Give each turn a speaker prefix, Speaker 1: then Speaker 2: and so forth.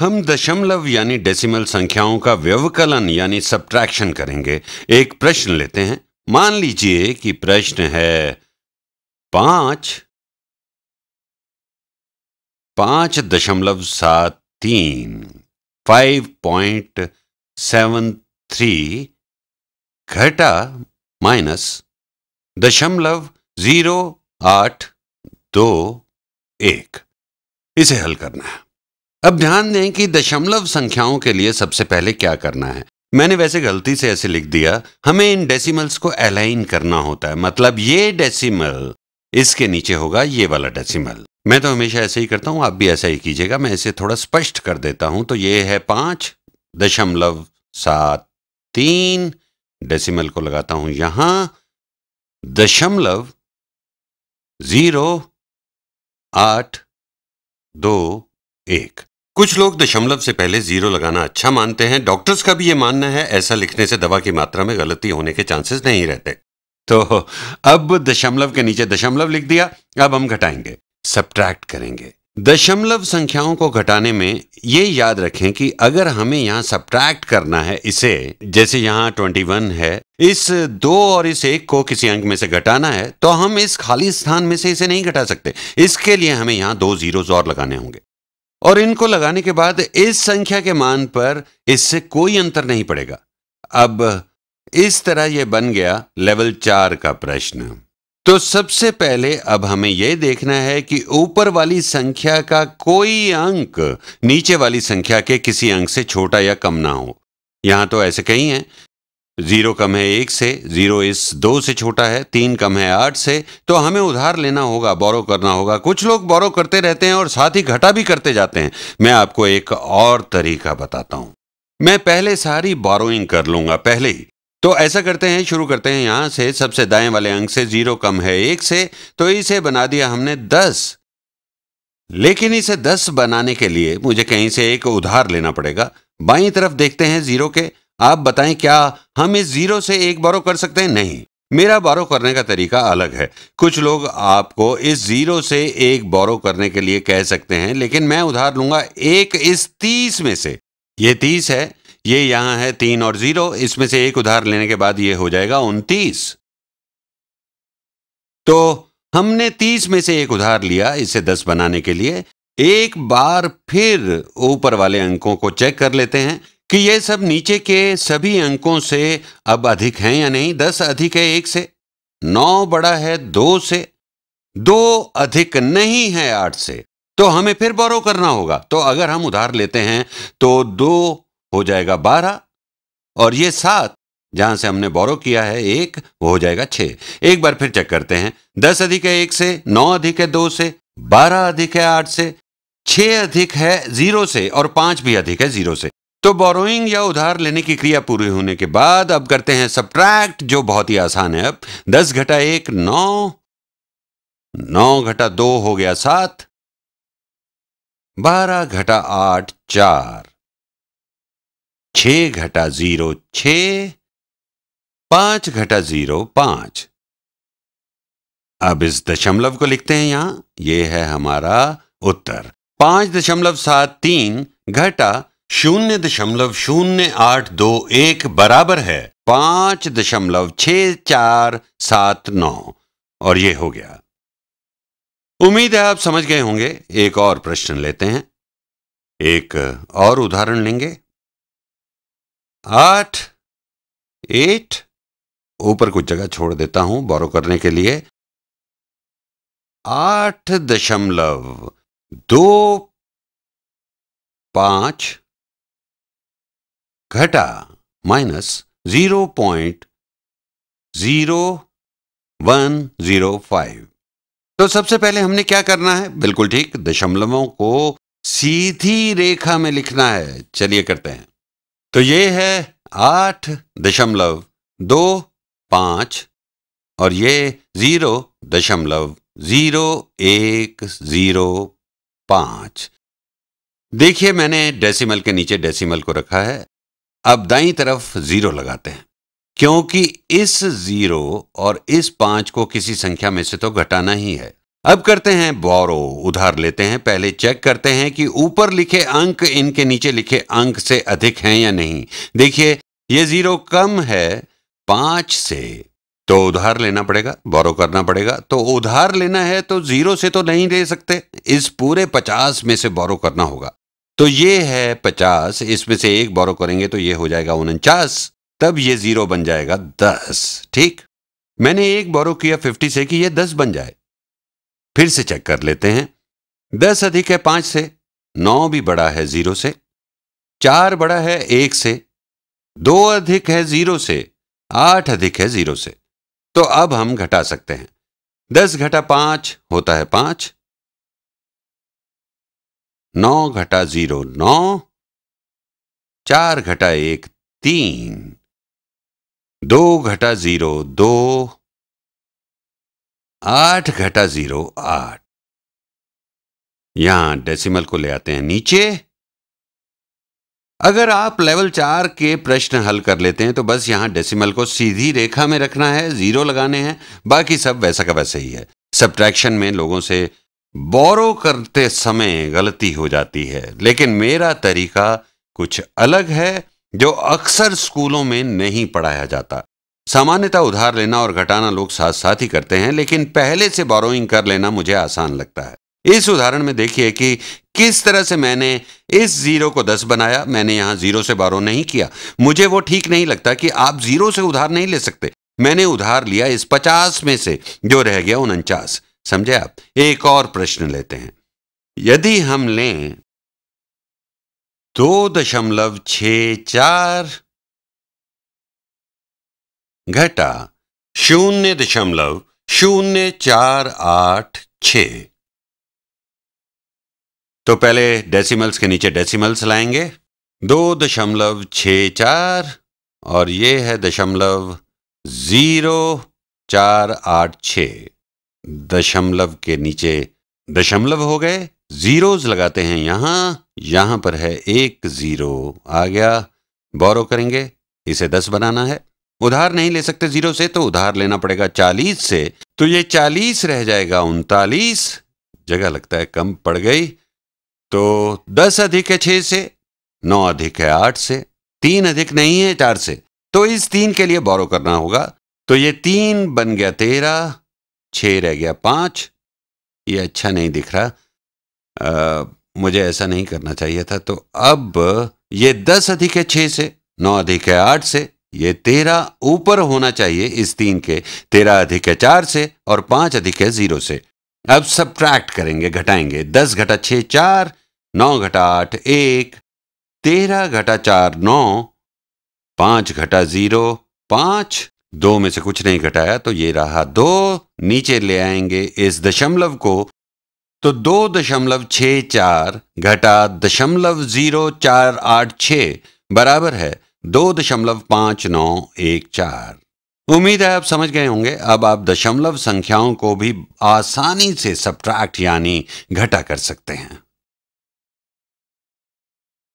Speaker 1: हम दशमलव यानी डेसिमल संख्याओं का व्यवकलन यानी सब्ट्रैक्शन करेंगे एक प्रश्न लेते हैं मान लीजिए कि प्रश्न है
Speaker 2: पांच पांच दशमलव
Speaker 1: सात तीन फाइव पॉइंट सेवन थ्री घटा माइनस दशमलव जीरो आठ दो एक इसे हल करना है अब ध्यान दें कि दशमलव संख्याओं के लिए सबसे पहले क्या करना है मैंने वैसे गलती से ऐसे लिख दिया हमें इन डेसिमल्स को अलाइन करना होता है मतलब ये डेसिमल इसके नीचे होगा ये वाला डेसिमल मैं तो हमेशा ऐसे ही करता हूं आप भी ऐसा ही कीजिएगा मैं इसे थोड़ा स्पष्ट कर देता हूं तो ये है पांच दशमलव सात तीन डेसिमल को लगाता हूं यहां दशमलव जीरो आठ दो एक कुछ लोग दशमलव से पहले जीरो लगाना अच्छा मानते हैं डॉक्टर्स का भी ये मानना है ऐसा लिखने से दवा की मात्रा में गलती होने के चांसेस नहीं रहते तो अब दशमलव के नीचे दशमलव लिख दिया अब हम घटाएंगे सब्ट्रैक्ट करेंगे दशमलव संख्याओं को घटाने में ये याद रखें कि अगर हमें यहाँ सब्ट्रैक्ट करना है इसे जैसे यहाँ वन है इस दो और इस एक को किसी अंक में से घटाना है तो हम इस खाली स्थान में से इसे नहीं घटा सकते इसके लिए हमें यहाँ दो जीरोज और लगाने होंगे और इनको लगाने के बाद इस संख्या के मान पर इससे कोई अंतर नहीं पड़ेगा अब इस तरह यह बन गया लेवल चार का प्रश्न तो सबसे पहले अब हमें यह देखना है कि ऊपर वाली संख्या का कोई अंक नीचे वाली संख्या के किसी अंक से छोटा या कम ना हो यहां तो ऐसे कहीं है जीरो कम है एक से जीरो इस दो से छोटा है तीन कम है आठ से तो हमें उधार लेना होगा बोरो करना होगा कुछ लोग बोरो करते रहते हैं और साथ ही घटा भी करते जाते हैं मैं आपको एक और तरीका बताता हूं मैं पहले सारी बोरोइंग कर लूंगा पहले ही तो ऐसा करते हैं शुरू करते हैं यहां से सबसे दाएं वाले अंक से जीरो कम है एक से तो इसे बना दिया हमने दस लेकिन इसे दस बनाने के लिए मुझे कहीं से एक उधार लेना पड़ेगा बाई तरफ देखते हैं जीरो के आप बताएं क्या हम इस जीरो से एक बारो कर सकते हैं नहीं मेरा बारो करने का तरीका अलग है कुछ लोग आपको इस जीरो से एक बारो करने के लिए कह सकते हैं लेकिन मैं उधार लूंगा एक इस तीस में से ये तीस है ये यहां है तीन और जीरो इसमें से एक उधार लेने के बाद ये हो जाएगा उनतीस तो हमने तीस में से एक उधार लिया इसे दस बनाने के लिए एक बार फिर ऊपर वाले अंकों को चेक कर लेते हैं कि ये सब नीचे के सभी अंकों से अब अधिक हैं या नहीं दस अधिक है एक से नौ बड़ा है दो से दो अधिक नहीं है आठ से तो हमें फिर बोरो करना होगा तो अगर हम उधार लेते हैं तो दो हो जाएगा बारह और ये सात जहां से हमने बोरो किया है एक वो हो जाएगा छ एक बार फिर चेक करते हैं दस अधिक है एक से नौ अधिक है दो से बारह अधिक है आठ से छ अधिक है जीरो से और पांच भी अधिक है जीरो से तो बोरोइंग या उधार लेने की क्रिया पूरी होने के बाद अब करते हैं सब्ट्रैक्ट जो बहुत ही आसान है अब दस घटा एक नौ नौ घटा दो हो गया सात बारह
Speaker 2: घटा आठ चार छ घटा जीरो छ
Speaker 1: पांच घटा जीरो पांच अब इस दशमलव को लिखते हैं यहां यह है हमारा उत्तर पांच दशमलव सात तीन घटा शून्य दशमलव शून्य आठ दो एक बराबर है पांच दशमलव छ चार सात नौ और ये हो गया उम्मीद है आप समझ गए होंगे एक और प्रश्न लेते हैं
Speaker 2: एक और उदाहरण लेंगे आठ एट ऊपर कुछ जगह छोड़ देता हूं बोरो करने के लिए आठ दशमलव दो पांच घटा minus
Speaker 1: zero point zero one zero five तो सबसे पहले हमने क्या करना है बिल्कुल ठीक दशमलवों को सीधी रेखा में लिखना है चलिए करते हैं तो ये है आठ दशमलव दो पांच और ये जीरो दशमलव जीरो एक जीरो पांच देखिए मैंने डेसिमल के नीचे डेसिमल को रखा है अब दाई तरफ जीरो लगाते हैं क्योंकि इस जीरो और इस पांच को किसी संख्या में से तो घटाना ही है अब करते हैं बोरो उधार लेते हैं पहले चेक करते हैं कि ऊपर लिखे अंक इनके नीचे लिखे अंक से अधिक हैं या नहीं देखिए ये जीरो कम है पांच से तो उधार लेना पड़ेगा बोरो करना पड़ेगा तो उधार लेना है तो जीरो से तो नहीं ले सकते इस पूरे पचास में से बोरो करना होगा तो ये है पचास इसमें से एक बोरो करेंगे तो ये हो जाएगा उनचास तब ये जीरो बन जाएगा दस ठीक मैंने एक बोरो किया फिफ्टी से कि ये दस बन जाए फिर से चेक कर लेते हैं दस अधिक है पांच से नौ भी बड़ा है जीरो से चार बड़ा है एक से दो अधिक है जीरो से आठ अधिक है जीरो से तो अब हम घटा सकते हैं
Speaker 2: दस घटा पांच होता है पांच नौ घटा जीरो नौ चार घटा एक तीन दो घटा जीरो दो
Speaker 1: आठ घटा जीरो आठ यहां डेसिमल को ले आते हैं नीचे अगर आप लेवल चार के प्रश्न हल कर लेते हैं तो बस यहां डेसिमल को सीधी रेखा में रखना है जीरो लगाने हैं बाकी सब वैसा का वैसा ही है सब्ट्रैक्शन में लोगों से बोरो करते समय गलती हो जाती है लेकिन मेरा तरीका कुछ अलग है जो अक्सर स्कूलों में नहीं पढ़ाया जाता सामान्यतः उधार लेना और घटाना लोग साथ साथ ही करते हैं लेकिन पहले से बोरोइंग कर लेना मुझे आसान लगता है इस उदाहरण में देखिए कि किस तरह से मैंने इस जीरो को दस बनाया मैंने यहां जीरो से बारो नहीं किया मुझे वो ठीक नहीं लगता कि आप जीरो से उधार नहीं ले सकते मैंने उधार लिया इस पचास में से जो रह गया उनचास समझे आप एक और प्रश्न लेते हैं यदि हम लें दो दशमलव छ चार
Speaker 2: घटा शून्य दशमलव शून्य
Speaker 1: चार आठ छ तो पहले डेसिमल्स के नीचे डेसिमल्स लाएंगे दो दशमलव छ चार और ये है दशमलव जीरो चार आठ छ दशमलव के नीचे दशमलव हो गए जीरोज लगाते हैं यहां यहां पर है एक जीरो आ गया बोरो करेंगे इसे दस बनाना है उधार नहीं ले सकते जीरो से तो उधार लेना पड़ेगा चालीस से तो ये चालीस रह जाएगा उनतालीस जगह लगता है कम पड़ गई तो दस अधिक है छह से नौ अधिक है आठ से तीन अधिक नहीं है चार से तो इस तीन के लिए बोरो करना होगा तो ये तीन बन गया तेरह छः रह गया पाँच ये अच्छा नहीं दिख रहा आ, मुझे ऐसा नहीं करना चाहिए था तो अब ये दस अधिक है छः से नौ अधिक है आठ से ये तेरह ऊपर होना चाहिए इस तीन के तेरह अधिक है चार से और पाँच अधिक है जीरो से अब सब्ट्रैक्ट करेंगे घटाएंगे दस घटा छः चार नौ घटा आठ एक तेरह घटा चार नौ पाँच घटा जीरो पाँच दो में से कुछ नहीं घटाया तो ये रहा दो नीचे ले आएंगे इस दशमलव को तो दो दशमलव छ चार घटा दशमलव जीरो चार आठ छ बराबर है दो दशमलव पांच नौ एक चार उम्मीद है आप समझ गए होंगे अब आप दशमलव संख्याओं को भी आसानी से सब्ट्रैक्ट यानी घटा कर सकते हैं